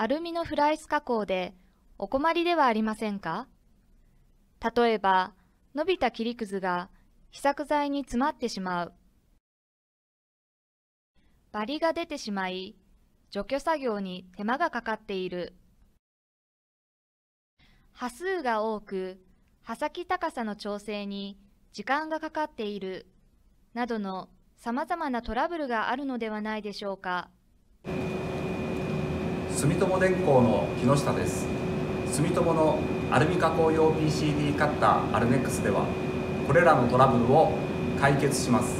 アルミのフライス加工でお困りではありませんか例えば、伸びた切りくずが試作材に詰まってしまう。バリが出てしまい、除去作業に手間がかかっている。波数が多く、刃先高さの調整に時間がかかっている、などの様々なトラブルがあるのではないでしょうか。住友電工の木下です住友のアルミ加工用 p c d カッターアルネックスではこれらのトラブルを解決します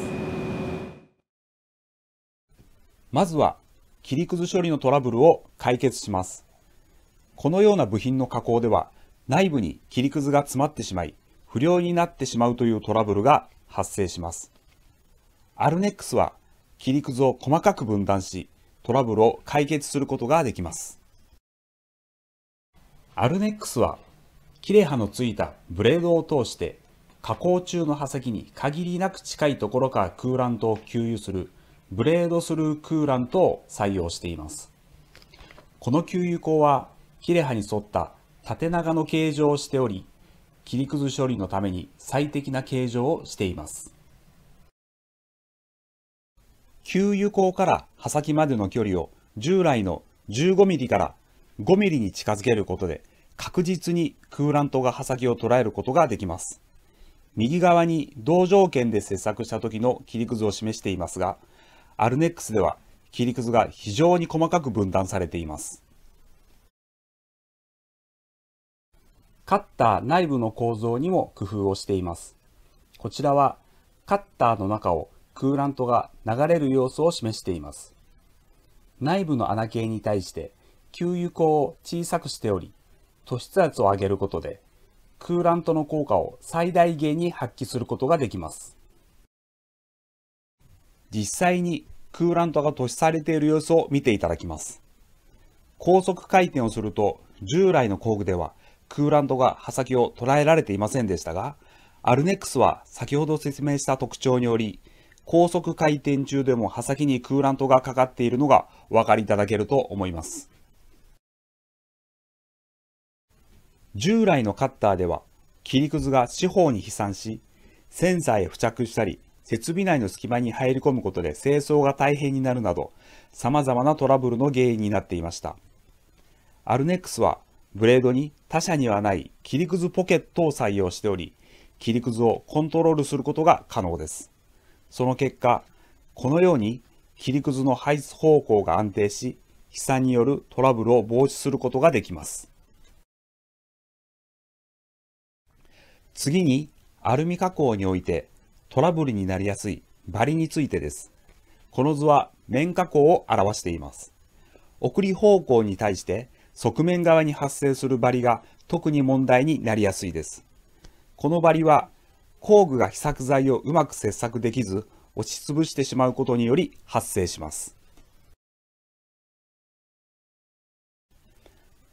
まずは切り崩し処理のトラブルを解決しますこのような部品の加工では内部に切りくずが詰まってしまい不良になってしまうというトラブルが発生しますアルネックスは切りくずを細かく分断しトラブルを解決することができます。アルネックスは切れ刃のついたブレードを通して加工中の刃先に限りなく近いところから空欄と給油するブレードスルークーラントを採用しています。この給油口は切れ刃に沿った縦長の形状をしており、切り崩し処理のために最適な形状をしています。給油口から刃先までの距離を従来の1 5ミリから 5mm に近づけることで確実にクーラントが刃先を捉えることができます。右側に同条件で切削した時の切りくずを示していますが、アルネックスでは切りくずが非常に細かく分断されています。カッター内部の構造にも工夫をしています。こちらはカッターの中をクーラントが流れる様子を示しています。内部の穴系に対して給油口を小さくしており、突出圧を上げることで、クーラントの効果を最大限に発揮することができます。実際にクーラントが突出されている様子を見ていただきます。高速回転をすると、従来の工具ではクーラントが刃先を捉えられていませんでしたが、アルネックスは先ほど説明した特徴により、高速回転中でも刃先にクーラントがかかっているのがお分かりいただけると思います。従来のカッターでは切りくずが四方に飛散し、センサーへ付着したり、設備内の隙間に入り込むことで清掃が大変になるなど、さまざまなトラブルの原因になっていました。アルネックスは、ブレードに他社にはない切りくずポケットを採用しており、切りくずをコントロールすることが可能です。その結果、このように切りくずの排出方向が安定し、飛散によるトラブルを防止することができます。次に、アルミ加工においてトラブルになりやすいバリについてです。この図は面加工を表しています。送り方向に対して側面側に発生するバリが特に問題になりやすいです。このバリは工具が被作材をうまく切削できず、押しつぶしてしまうことにより発生します。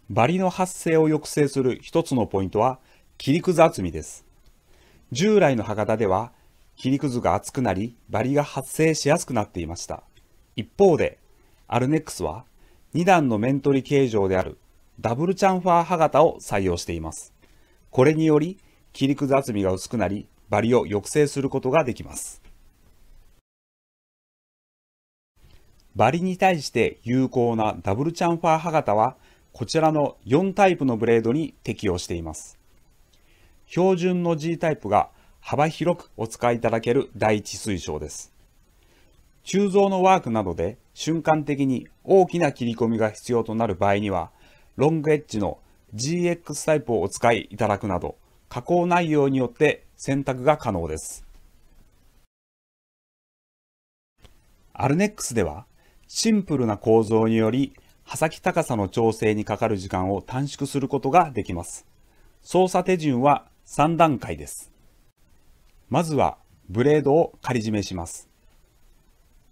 バリの発生を抑制する一つのポイントは、切りくず厚みです。従来の歯型では、切りくずが厚くなり、バリが発生しやすくなっていました。一方で、アルネックスは、2段の面取り形状であるダブルチャンファー歯型を採用しています。これにより、切りくず厚みが薄くなり、バリを抑制することができます。バリに対して有効なダブルチャンファー刃型は、こちらの4タイプのブレードに適用しています。標準の G タイプが幅広くお使いいただける第一推奨です。鋳造のワークなどで瞬間的に大きな切り込みが必要となる場合には、ロングエッジの GX タイプをお使いいただくなど、加工内容によって選択が可能です。アルネックスでは、シンプルな構造により、刃先高さの調整にかかる時間を短縮することができます。操作手順は3段階です。まずは、ブレードを仮締めします。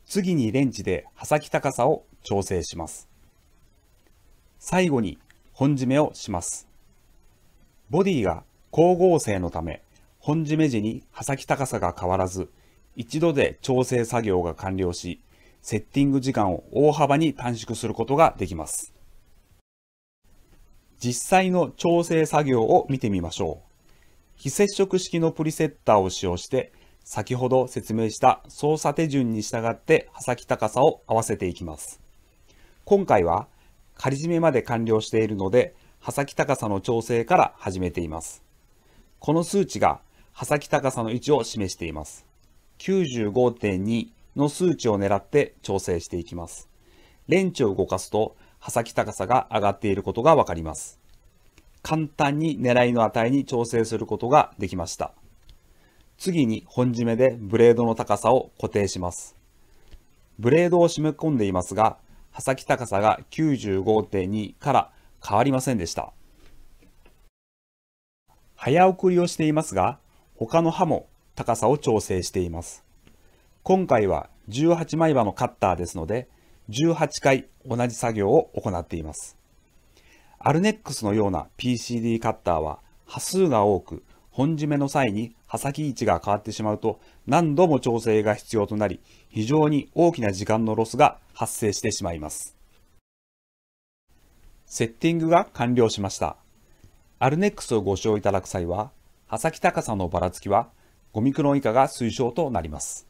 次にレンチで刃先高さを調整します。最後に本締めをします。ボディが光合成のため本締め時に刃先高さが変わらず、一度で調整作業が完了し、セッティング時間を大幅に短縮することができます。実際の調整作業を見てみましょう。非接触式のプリセッターを使用して、先ほど説明した操作手順に従って刃先高さを合わせていきます。今回は仮締めまで完了しているので、刃先高さの調整から始めています。この数値が刃先高さの位置を示しています。95.2の数値を狙って調整していきます。レンチを動かすと刃先高さが上がっていることがわかります。簡単に狙いの値に調整することができました。次に本締めでブレードの高さを固定します。ブレードを締め込んでいますが、刃先高さが95.2から変わりませんでした。早送りをしていますが、他の刃も高さを調整しています。今回は18枚刃のカッターですので、18回同じ作業を行っています。アルネックスのような PCD カッターは、刃数が多く、本締めの際に刃先位置が変わってしまうと何度も調整が必要となり、非常に大きな時間のロスが発生してしまいます。セッティングが完了しました。アルネックスをご使用いただく際は、刃先高さのばらつきは5ミクロン以下が推奨となります。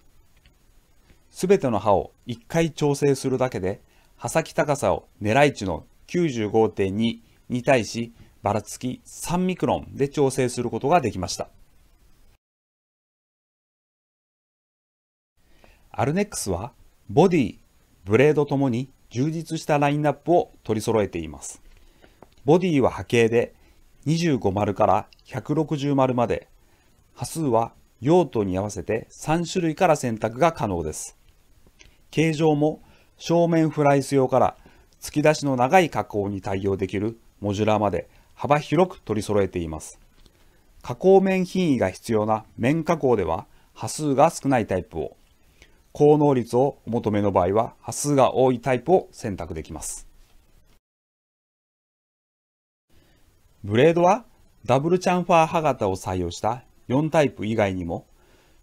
すべての刃を1回調整するだけで、刃先高さを狙い値の95.2に対し、ばらつき3ミクロンで調整することができました。アルネックスは、ボディ、ブレードともに充実したラインナップを取り揃えています。ボディは波形で、25丸から160丸まで、波数は用途に合わせて3種類から選択が可能です。形状も正面フライス用から突き出しの長い加工に対応できるモジュラーまで幅広く取り揃えています。加工面品位が必要な面加工では波数が少ないタイプを、高能率をお求めの場合は波数が多いタイプを選択できます。ブレードはダブルチャンファー刃型を採用した4タイプ以外にも、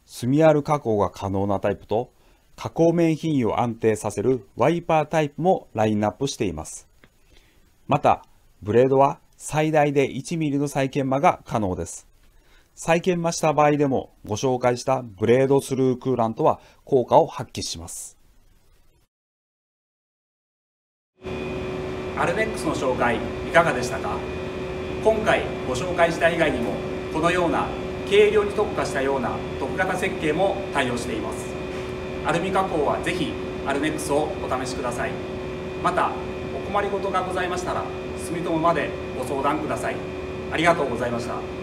スミアル加工が可能なタイプと、加工面品位を安定させるワイパータイプもラインナップしています。また、ブレードは最大で 1mm の再研磨が可能です。再研磨した場合でもご紹介したブレードスルークーラントは効果を発揮します。アルベックスの紹介いかがでしたか今回ご紹介した以外にもこのような軽量に特化したような特型設計も対応していますアルミ加工はぜひアルネックスをお試しくださいまたお困りごとがございましたら住友までご相談くださいありがとうございました